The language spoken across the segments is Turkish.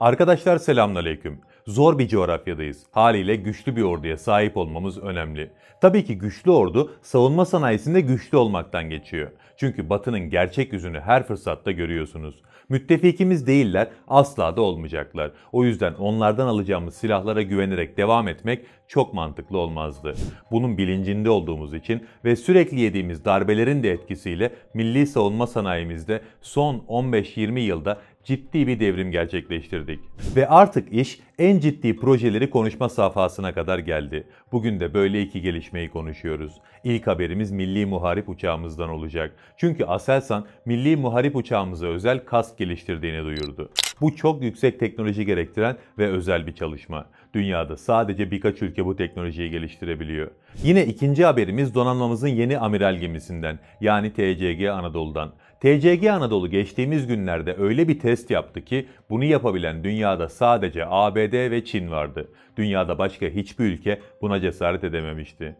Arkadaşlar selamünaleyküm. Zor bir coğrafyadayız. Haliyle güçlü bir orduya sahip olmamız önemli. Tabii ki güçlü ordu savunma sanayisinde güçlü olmaktan geçiyor. Çünkü Batı'nın gerçek yüzünü her fırsatta görüyorsunuz. Müttefikimiz değiller, asla da olmayacaklar. O yüzden onlardan alacağımız silahlara güvenerek devam etmek çok mantıklı olmazdı. Bunun bilincinde olduğumuz için ve sürekli yediğimiz darbelerin de etkisiyle milli savunma sanayimizde son 15-20 yılda ciddi bir devrim gerçekleştirdik. Ve artık iş en ciddi projeleri konuşma safhasına kadar geldi. Bugün de böyle iki gelişmeyi konuşuyoruz. İlk haberimiz milli muharip uçağımızdan olacak. Çünkü Aselsan milli muharip uçağımıza özel kask geliştirdiğini duyurdu. Bu çok yüksek teknoloji gerektiren ve özel bir çalışma. Dünyada sadece birkaç ülke bu teknolojiyi geliştirebiliyor. Yine ikinci haberimiz donanmamızın yeni amiral gemisinden yani TCG Anadolu'dan. TCG Anadolu geçtiğimiz günlerde öyle bir test yaptı ki bunu yapabilen dünyada sadece ABD ve Çin vardı. Dünyada başka hiçbir ülke buna cesaret edememişti.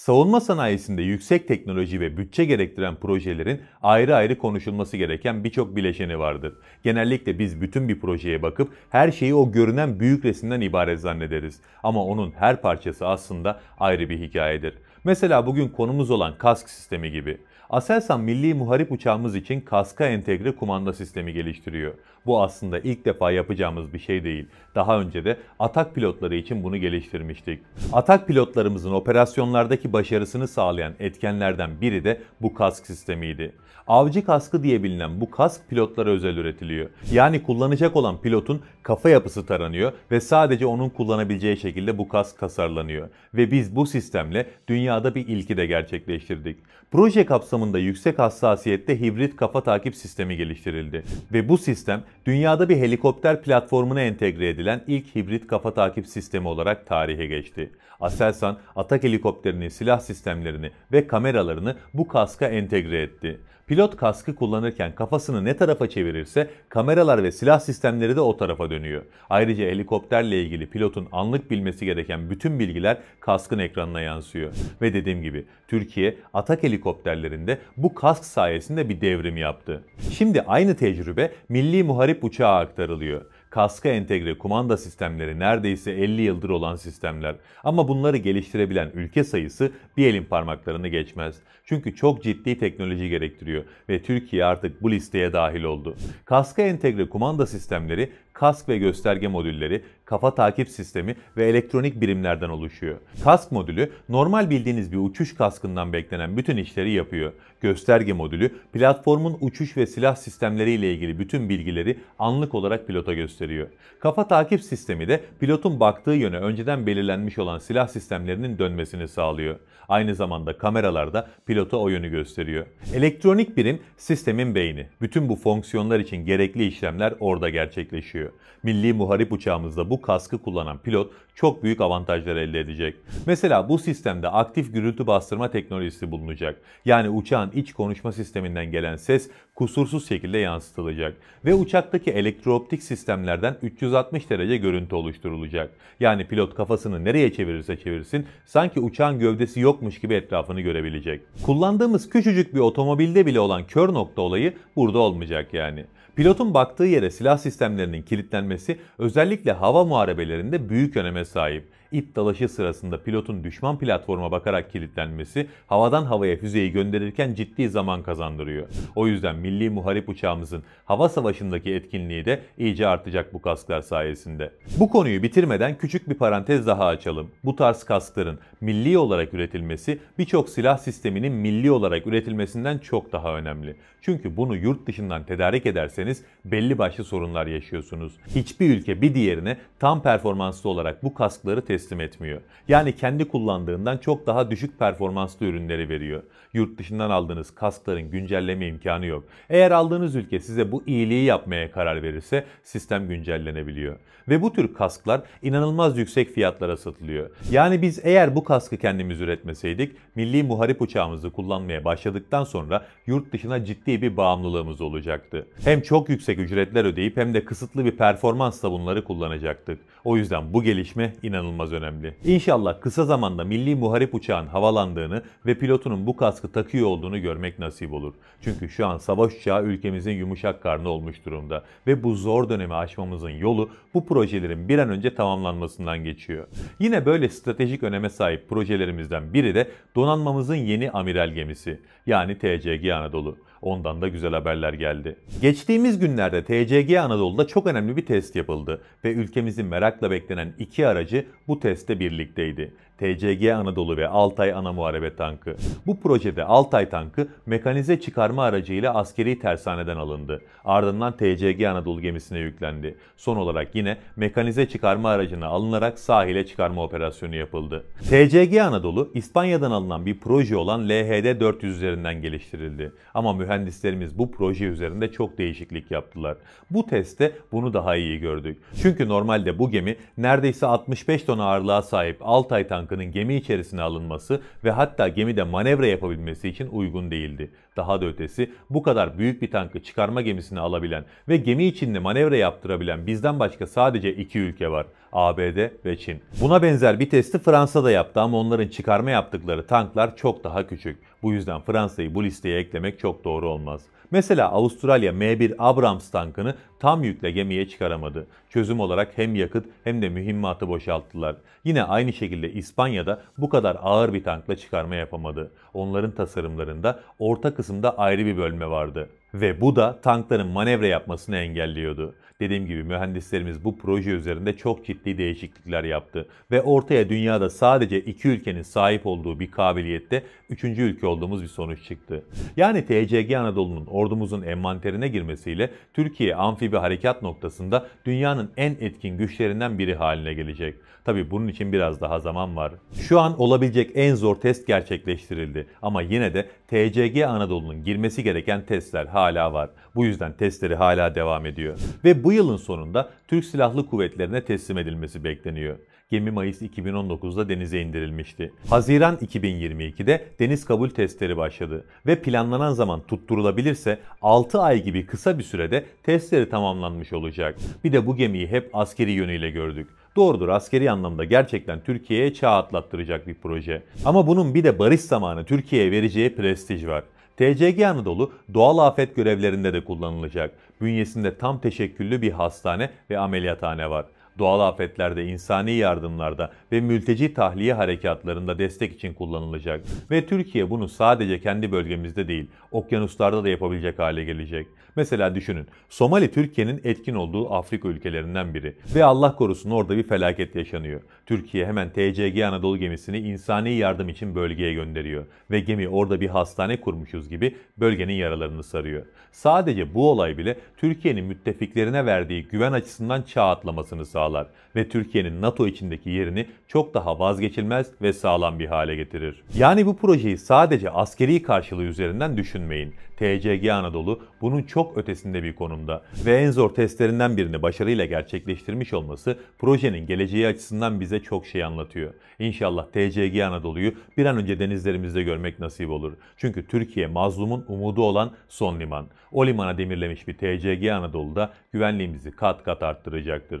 savunma sanayisinde yüksek teknoloji ve bütçe gerektiren projelerin ayrı ayrı konuşulması gereken birçok bileşeni vardır. Genellikle biz bütün bir projeye bakıp her şeyi o görünen büyük resimden ibaret zannederiz. Ama onun her parçası aslında ayrı bir hikayedir. Mesela bugün konumuz olan kask sistemi gibi. Aselsan milli muharip uçağımız için kaska entegre kumanda sistemi geliştiriyor. Bu aslında ilk defa yapacağımız bir şey değil. Daha önce de atak pilotları için bunu geliştirmiştik. Atak pilotlarımızın operasyonlardaki başarısını sağlayan etkenlerden biri de bu kask sistemiydi. Avcı kaskı diye bilinen bu kask pilotlara özel üretiliyor. Yani kullanacak olan pilotun kafa yapısı taranıyor ve sadece onun kullanabileceği şekilde bu kask tasarlanıyor. Ve biz bu sistemle dünyada bir ilki de gerçekleştirdik. Proje kapsamında yüksek hassasiyette hibrit kafa takip sistemi geliştirildi. Ve bu sistem dünyada bir helikopter platformuna entegre edilen ilk hibrit kafa takip sistemi olarak tarihe geçti. Aselsan, Atak helikopterinin silah sistemlerini ve kameralarını bu kaska entegre etti. Pilot kaskı kullanırken kafasını ne tarafa çevirirse kameralar ve silah sistemleri de o tarafa dönüyor. Ayrıca helikopterle ilgili pilotun anlık bilmesi gereken bütün bilgiler kaskın ekranına yansıyor. Ve dediğim gibi Türkiye atak helikopterlerinde bu kask sayesinde bir devrim yaptı. Şimdi aynı tecrübe milli muharip uçağa aktarılıyor kaska entegre kumanda sistemleri neredeyse 50 yıldır olan sistemler. Ama bunları geliştirebilen ülke sayısı bir elin parmaklarını geçmez. Çünkü çok ciddi teknoloji gerektiriyor ve Türkiye artık bu listeye dahil oldu. Kaska entegre kumanda sistemleri kask ve gösterge modülleri, kafa takip sistemi ve elektronik birimlerden oluşuyor. Kask modülü normal bildiğiniz bir uçuş kaskından beklenen bütün işleri yapıyor. Gösterge modülü platformun uçuş ve silah sistemleri ile ilgili bütün bilgileri anlık olarak pilota gösteriyor. Kafa takip sistemi de pilotun baktığı yöne önceden belirlenmiş olan silah sistemlerinin dönmesini sağlıyor. Aynı zamanda kameralarda pilota o yönü gösteriyor. Elektronik birim sistemin beyni. Bütün bu fonksiyonlar için gerekli işlemler orada gerçekleşiyor gerekiyor. Milli muharip uçağımızda bu kaskı kullanan pilot çok büyük avantajlar elde edecek. Mesela bu sistemde aktif gürültü bastırma teknolojisi bulunacak. Yani uçağın iç konuşma sisteminden gelen ses kusursuz şekilde yansıtılacak ve uçaktaki elektrooptik sistemlerden 360 derece görüntü oluşturulacak. Yani pilot kafasını nereye çevirirse çevirsin sanki uçağın gövdesi yokmuş gibi etrafını görebilecek. Kullandığımız küçücük bir otomobilde bile olan kör nokta olayı burada olmayacak yani. Pilotun baktığı yere silah sistemlerinin kilitlenmesi özellikle hava muharebelerinde büyük öneme sahip. İt dalaşı sırasında pilotun düşman platforma bakarak kilitlenmesi havadan havaya füzeyi gönderirken ciddi zaman kazandırıyor. O yüzden milli muharip uçağımızın hava savaşındaki etkinliği de iyice artacak bu kasklar sayesinde. Bu konuyu bitirmeden küçük bir parantez daha açalım. Bu tarz kaskların milli olarak üretilmesi birçok silah sisteminin milli olarak üretilmesinden çok daha önemli. Çünkü bunu yurt dışından tedarik ederseniz belli başlı sorunlar yaşıyorsunuz. Hiçbir ülke bir diğerine tam performanslı olarak bu kaskları test teslim etmiyor. Yani kendi kullandığından çok daha düşük performanslı ürünleri veriyor. Yurt dışından aldığınız kaskların güncelleme imkanı yok. Eğer aldığınız ülke size bu iyiliği yapmaya karar verirse sistem güncellenebiliyor. Ve bu tür kasklar inanılmaz yüksek fiyatlara satılıyor. Yani biz eğer bu kaskı kendimiz üretmeseydik milli muharip uçağımızı kullanmaya başladıktan sonra yurt dışına ciddi bir bağımlılığımız olacaktı. Hem çok yüksek ücretler ödeyip hem de kısıtlı bir performansla bunları kullanacaktık. O yüzden bu gelişme inanılmaz az önemli. İnşallah kısa zamanda milli muharip uçağın havalandığını ve pilotunun bu kaskı takıyor olduğunu görmek nasip olur. Çünkü şu an savaş uçağı ülkemizin yumuşak karnı olmuş durumda ve bu zor dönemi aşmamızın yolu bu projelerin bir an önce tamamlanmasından geçiyor. Yine böyle stratejik öneme sahip projelerimizden biri de donanmamızın yeni amiral gemisi yani TCG Anadolu. Ondan da güzel haberler geldi. Geçtiğimiz günlerde TCG Anadolu'da çok önemli bir test yapıldı ve ülkemizin merakla beklenen iki aracı bu testte birlikteydi. TCG Anadolu ve Altay Ana Muharebe Tankı. Bu projede Altay tankı mekanize çıkarma aracıyla askeri tersaneden alındı. Ardından TCG Anadolu gemisine yüklendi. Son olarak yine mekanize çıkarma aracına alınarak sahile çıkarma operasyonu yapıldı. TCG Anadolu İspanya'dan alınan bir proje olan LHD 400 üzerinden geliştirildi. Ama mühendislerimiz bu proje üzerinde çok değişiklik yaptılar. Bu testte bunu daha iyi gördük. Çünkü normalde bu gemi neredeyse 65 ton ağırlığa sahip Altay tankı tankının gemi içerisine alınması ve hatta gemide manevra yapabilmesi için uygun değildi. Daha da ötesi bu kadar büyük bir tankı çıkarma gemisine alabilen ve gemi içinde manevra yaptırabilen bizden başka sadece iki ülke var. ABD ve Çin. Buna benzer bir testi Fransa da yaptı ama onların çıkarma yaptıkları tanklar çok daha küçük. Bu yüzden Fransa'yı bu listeye eklemek çok doğru olmaz. Mesela Avustralya M1 Abrams tankını tam yükle gemiye çıkaramadı. Çözüm olarak hem yakıt hem de mühimmatı boşalttılar. Yine aynı şekilde İspanya'da bu kadar ağır bir tankla çıkarma yapamadı. Onların tasarımlarında orta kısımda ayrı bir bölme vardı. Ve bu da tankların manevra yapmasını engelliyordu. Dediğim gibi mühendislerimiz bu proje üzerinde çok ciddi değişiklikler yaptı ve ortaya dünyada sadece iki ülkenin sahip olduğu bir kabiliyette üçüncü ülke olduğumuz bir sonuç çıktı. Yani TCG Anadolu'nun ordumuzun envanterine girmesiyle Türkiye amfibi harekat noktasında dünyanın en etkin güçlerinden biri haline gelecek. Tabi bunun için biraz daha zaman var. Şu an olabilecek en zor test gerçekleştirildi ama yine de TCG Anadolu'nun girmesi gereken testler hala var. Bu yüzden testleri hala devam ediyor. Ve bu yılın sonunda Türk Silahlı Kuvvetlerine teslim edilmesi bekleniyor. Gemi Mayıs 2019'da denize indirilmişti. Haziran 2022'de deniz kabul testleri başladı ve planlanan zaman tutturulabilirse 6 ay gibi kısa bir sürede testleri tamamlanmış olacak. Bir de bu gemiyi hep askeri yönüyle gördük. Doğrudur askeri anlamda gerçekten Türkiye'ye çağ atlattıracak bir proje. Ama bunun bir de barış zamanı Türkiye'ye vereceği prestij var. TCG Anadolu doğal afet görevlerinde de kullanılacak. Bünyesinde tam teşekküllü bir hastane ve ameliyathane var doğal afetlerde, insani yardımlarda ve mülteci tahliye harekatlarında destek için kullanılacak. Ve Türkiye bunu sadece kendi bölgemizde değil, okyanuslarda da yapabilecek hale gelecek. Mesela düşünün, Somali Türkiye'nin etkin olduğu Afrika ülkelerinden biri ve Allah korusun orada bir felaket yaşanıyor. Türkiye hemen TCG Anadolu gemisini insani yardım için bölgeye gönderiyor ve gemi orada bir hastane kurmuşuz gibi bölgenin yaralarını sarıyor. Sadece bu olay bile Türkiye'nin müttefiklerine verdiği güven açısından çağ atlamasını sağlıyor sağlar ve Türkiye'nin NATO içindeki yerini çok daha vazgeçilmez ve sağlam bir hale getirir. Yani bu projeyi sadece askeri karşılığı üzerinden düşünmeyin. TCG Anadolu bunun çok ötesinde bir konumda ve en zor testlerinden birini başarıyla gerçekleştirmiş olması projenin geleceği açısından bize çok şey anlatıyor. İnşallah TCG Anadolu'yu bir an önce denizlerimizde görmek nasip olur. Çünkü Türkiye mazlumun umudu olan son liman. O limana demirlemiş bir TCG Anadolu da güvenliğimizi kat kat arttıracaktır.